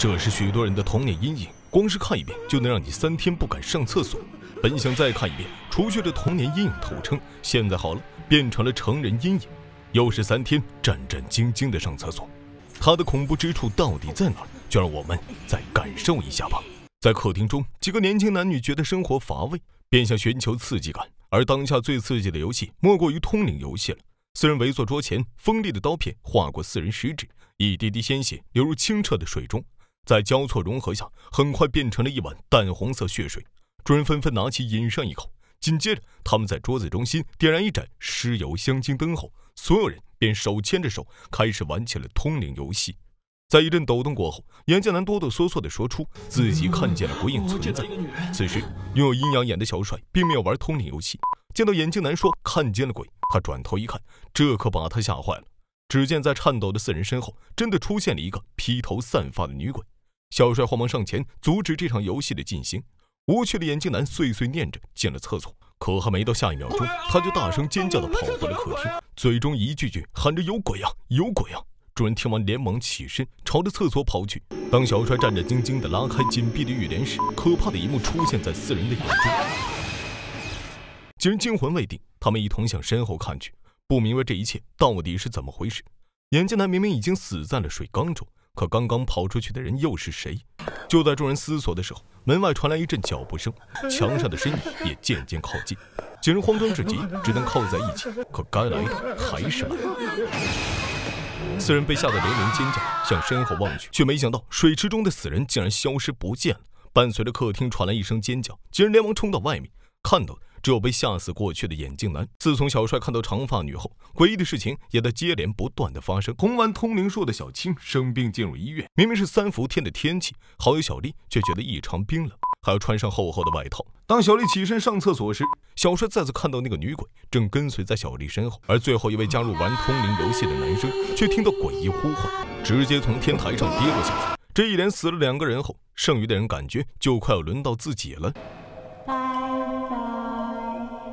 这是许多人的童年阴影，光是看一遍就能让你三天不敢上厕所。本想再看一遍，除去这童年阴影头称，现在好了，变成了成人阴影，又是三天战战兢兢的上厕所。它的恐怖之处到底在哪？就让我们再感受一下吧。在客厅中，几个年轻男女觉得生活乏味，便想寻求刺激感，而当下最刺激的游戏莫过于通灵游戏了。四人围坐桌前，锋利的刀片划过四人食指，一滴滴鲜血流入清澈的水中。在交错融合下，很快变成了一碗淡红色血水。众人纷纷拿起，饮上一口。紧接着，他们在桌子中心点燃一盏尸油香精灯后，所有人便手牵着手，开始玩起了通灵游戏。在一阵抖动过后，眼镜男哆哆嗦嗦地说出自己看见了鬼影存在。此时，拥有阴阳眼的小帅并没有玩通灵游戏，见到眼镜男说看见了鬼，他转头一看，这可把他吓坏了。只见在颤抖的四人身后，真的出现了一个披头散发的女鬼。小帅慌忙上前阻止这场游戏的进行。无趣的眼镜男碎碎念着进了厕所，可还没到下一秒钟，他就大声尖叫的跑回了客厅，嘴中一句句喊着“有鬼啊，有鬼啊”。众人听完连忙起身，朝着厕所跑去。当小帅战战兢兢地拉开紧闭的浴帘时，可怕的一幕出现在四人的眼中。几人惊魂未定，他们一同向身后看去。不明白这一切到底是怎么回事？眼镜男明明已经死在了水缸中，可刚刚跑出去的人又是谁？就在众人思索的时候，门外传来一阵脚步声，墙上的身影也渐渐靠近。几人慌张至极，只能靠在一起。可该来的还是来。了。四人被吓得连连尖叫，向身后望去，却没想到水池中的死人竟然消失不见了。伴随着客厅传来一声尖叫，几人连忙冲到外面，看到。只有被吓死过去的眼镜男。自从小帅看到长发女后，诡异的事情也在接连不断的发生。玩通灵术的小青生病进入医院。明明是三伏天的天气，好友小丽却觉得异常冰冷，还要穿上厚厚的外套。当小丽起身上厕所时，小帅再次看到那个女鬼正跟随在小丽身后。而最后一位加入玩通灵游戏的男生，却听到诡异呼唤，直接从天台上跌落下去。这一连死了两个人后，剩余的人感觉就快要轮到自己了。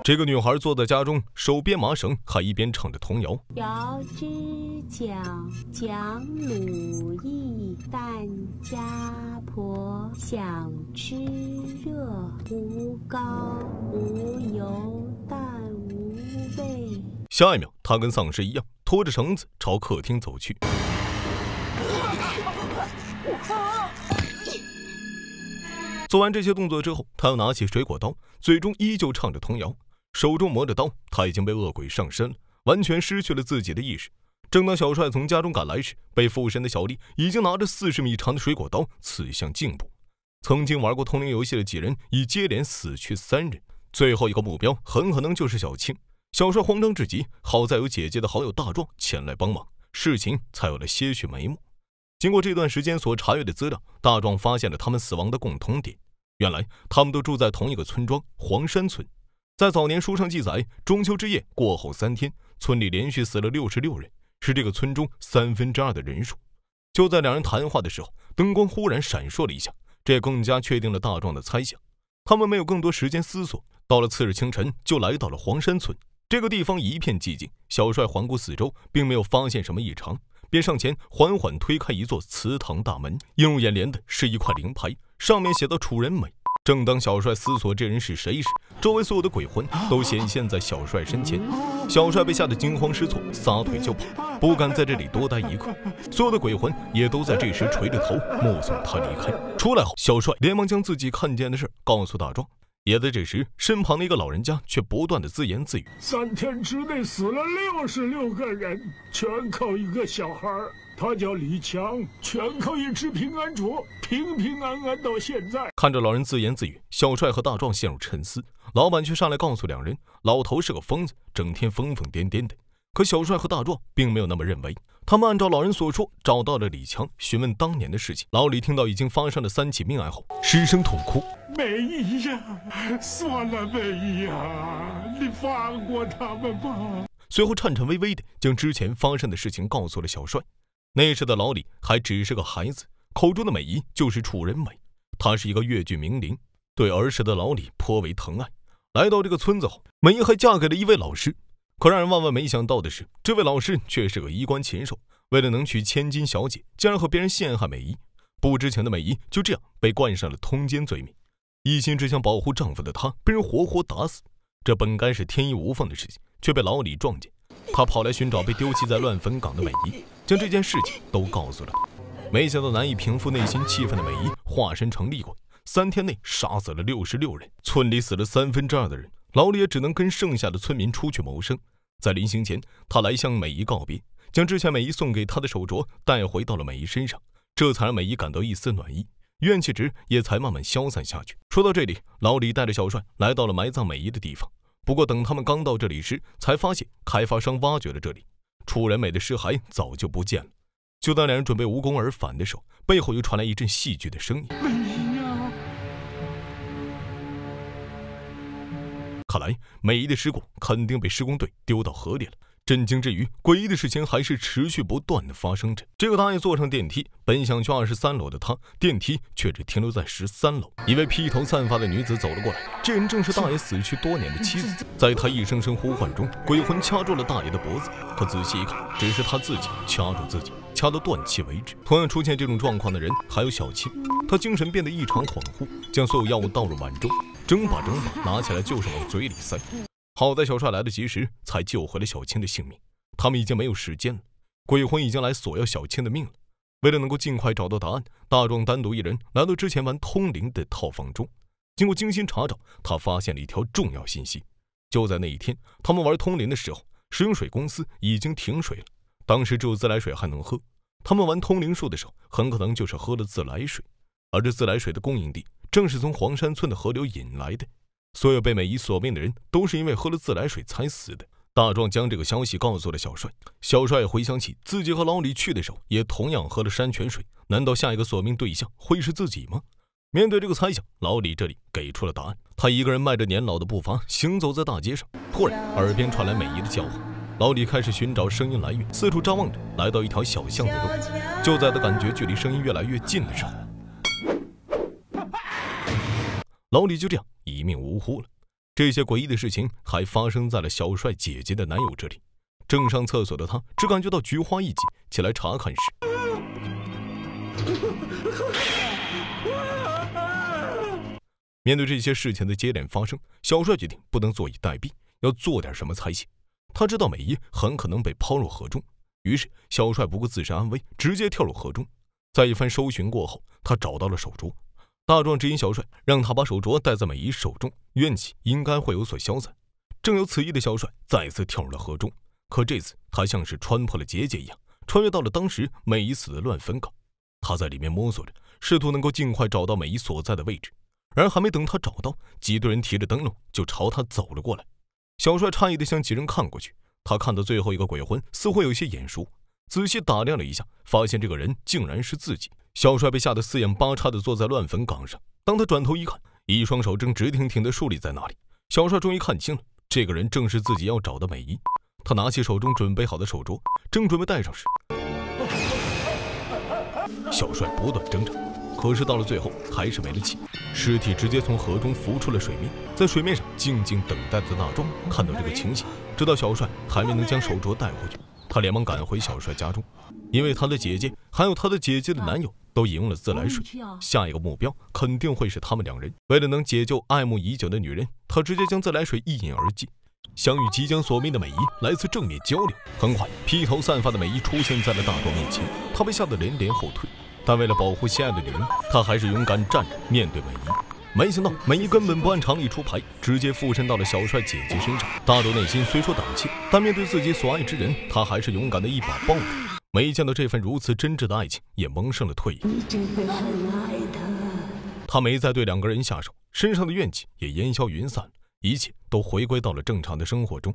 这个女孩坐在家中，手编麻绳，还一边唱着童谣：摇枝脚，讲鲁易，但家婆想吃热无膏无油但无味。下一秒，她跟丧尸一样，拖着绳子朝客厅走去。做完这些动作之后，她又拿起水果刀，嘴中依旧唱着童谣。手中磨着刀，他已经被恶鬼上身了，完全失去了自己的意识。正当小帅从家中赶来时，被附身的小丽已经拿着四十米长的水果刀刺向颈部。曾经玩过通灵游戏的几人已接连死去三人，最后一个目标很可能就是小青。小帅慌张至极，好在有姐姐的好友大壮前来帮忙，事情才有了些许眉目。经过这段时间所查阅的资料，大壮发现了他们死亡的共同点：原来他们都住在同一个村庄——黄山村。在早年书上记载，中秋之夜过后三天，村里连续死了六十六人，是这个村中三分之二的人数。就在两人谈话的时候，灯光忽然闪烁了一下，这更加确定了大壮的猜想。他们没有更多时间思索，到了次日清晨，就来到了黄山村。这个地方一片寂静，小帅环顾四周，并没有发现什么异常，便上前缓缓推开一座祠堂大门，映入眼帘的是一块灵牌，上面写的“楚人美”。正当小帅思索这人是谁时，周围所有的鬼魂都显现在小帅身前。小帅被吓得惊慌失措，撒腿就跑，不敢在这里多待一刻。所有的鬼魂也都在这时垂着头目送他离开。出来后，小帅连忙将自己看见的事告诉大壮。也在这时，身旁的一个老人家却不断的自言自语：“三天之内死了六十六个人，全靠一个小孩。”他叫李强，全靠一只平安镯，平平安安到现在。看着老人自言自语，小帅和大壮陷入沉思。老板却上来告诉两人，老头是个疯子，整天疯疯癫癫的。可小帅和大壮并没有那么认为，他们按照老人所说找到了李强，询问当年的事情。老李听到已经发生了三起命案后，失声痛哭：“梅姨呀，算了，梅姨，你放过他们吧。”随后颤颤巍巍的将之前发生的事情告诉了小帅。那时的老李还只是个孩子，口中的美姨就是楚人美，她是一个越剧名伶，对儿时的老李颇为疼爱。来到这个村子后，美姨还嫁给了一位老师。可让人万万没想到的是，这位老师却是个衣冠禽兽，为了能娶千金小姐，竟然和别人陷害美姨。不知情的美姨就这样被冠上了通奸罪名，一心只想保护丈夫的她被人活活打死。这本该是天衣无缝的事情，却被老李撞见，他跑来寻找被丢弃在乱坟岗的美姨。将这件事情都告诉了，没想到难以平复内心气愤的美姨化身成厉鬼，三天内杀死了六十六人，村里死了三分之二的人，老李也只能跟剩下的村民出去谋生。在临行前，他来向美姨告别，将之前美姨送给他的手镯带回到了美姨身上，这才让美姨感到一丝暖意，怨气值也才慢慢消散下去。说到这里，老李带着小帅来到了埋葬美姨的地方，不过等他们刚到这里时，才发现开发商挖掘了这里。楚人美的尸骸早就不见了。就当两人准备无功而返的时候，背后又传来一阵戏剧的声音。看来美姨的尸骨肯定被施工队丢到河里了。震惊之余，诡异的事情还是持续不断的发生着。这个大爷坐上电梯，本想去二十三楼的他，电梯却只停留在十三楼。一位披头散发的女子走了过来，这人正是大爷死去多年的妻子。在他一声声呼唤中，鬼魂掐住了大爷的脖子。可仔细一看，只是他自己掐住自己，掐到断气为止。同样出现这种状况的人还有小青，他精神变得异常恍惚，将所有药物倒入碗中，整把整把拿起来就是往嘴里塞。好在小帅来得及时，才救回了小青的性命。他们已经没有时间了，鬼魂已经来索要小青的命了。为了能够尽快找到答案，大壮单独一人来到之前玩通灵的套房中。经过精心查找，他发现了一条重要信息：就在那一天，他们玩通灵的时候，食用水公司已经停水了。当时只有自来水还能喝。他们玩通灵术的时候，很可能就是喝了自来水，而这自来水的供应地正是从黄山村的河流引来的。所有被美姨索命的人都是因为喝了自来水才死的。大壮将这个消息告诉了小帅，小帅回想起自己和老李去的时候，也同样喝了山泉水。难道下一个索命对象会是自己吗？面对这个猜想，老李这里给出了答案。他一个人迈着年老的步伐，行走在大街上。突然，耳边传来美姨的叫唤。老李开始寻找声音来源，四处张望着，来到一条小巷子中。就在他感觉距离声音越来越近的时候，老李就这样。一命呜呼了。这些诡异的事情还发生在了小帅姐姐的男友这里。正上厕所的他，只感觉到菊花一紧。起来查看时，面对这些事情的接连发生，小帅决定不能坐以待毙，要做点什么才行。他知道美伊很可能被抛入河中，于是小帅不顾自身安危，直接跳入河中。在一番搜寻过后，他找到了手镯。大壮指引小帅，让他把手镯戴在美姨手中，怨气应该会有所消散。正有此意的小帅再次跳入了河中，可这次他像是穿破了结界一样，穿越到了当时美姨死的乱坟岗。他在里面摸索着，试图能够尽快找到美姨所在的位置。然而还没等他找到，几队人提着灯笼就朝他走了过来。小帅诧异地向几人看过去，他看到最后一个鬼魂似乎有些眼熟，仔细打量了一下，发现这个人竟然是自己。小帅被吓得四眼八叉的坐在乱坟岗上。当他转头一看，一双手正直挺挺的竖立在那里。小帅终于看清了，这个人正是自己要找的美姨。他拿起手中准备好的手镯，正准备戴上时，小帅不断挣扎，可是到了最后还是没了气，尸体直接从河中浮出了水面。在水面上静静等待的大壮看到这个情形，知道小帅还没能将手镯带回去。他连忙赶回小帅家中，因为他的姐姐还有他的姐姐的男友都饮用了自来水，下一个目标肯定会是他们两人。为了能解救爱慕已久的女人，他直接将自来水一饮而尽，想与即将索命的美姨来次正面交流。很快，披头散发的美姨出现在了大壮面前，他被吓得连连后退，但为了保护心爱的女人，他还是勇敢站着面对美姨。没想到梅姨根本不按常理出牌，直接附身到了小帅姐姐身上。大周内心虽说胆怯，但面对自己所爱之人，他还是勇敢的一把抱住。梅姨见到这份如此真挚的爱情，也萌生了退意。他没再对两个人下手，身上的怨气也烟消云散，一切都回归到了正常的生活中。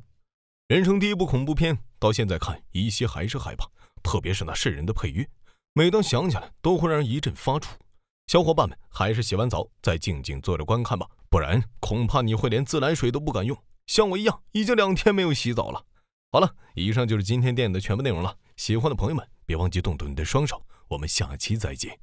人生第一部恐怖片，到现在看依稀还是害怕，特别是那渗人的配乐，每当想起来都会让人一阵发怵。小伙伴们，还是洗完澡再静静坐着观看吧，不然恐怕你会连自来水都不敢用。像我一样，已经两天没有洗澡了。好了，以上就是今天电影的全部内容了。喜欢的朋友们，别忘记动动你的双手。我们下期再见。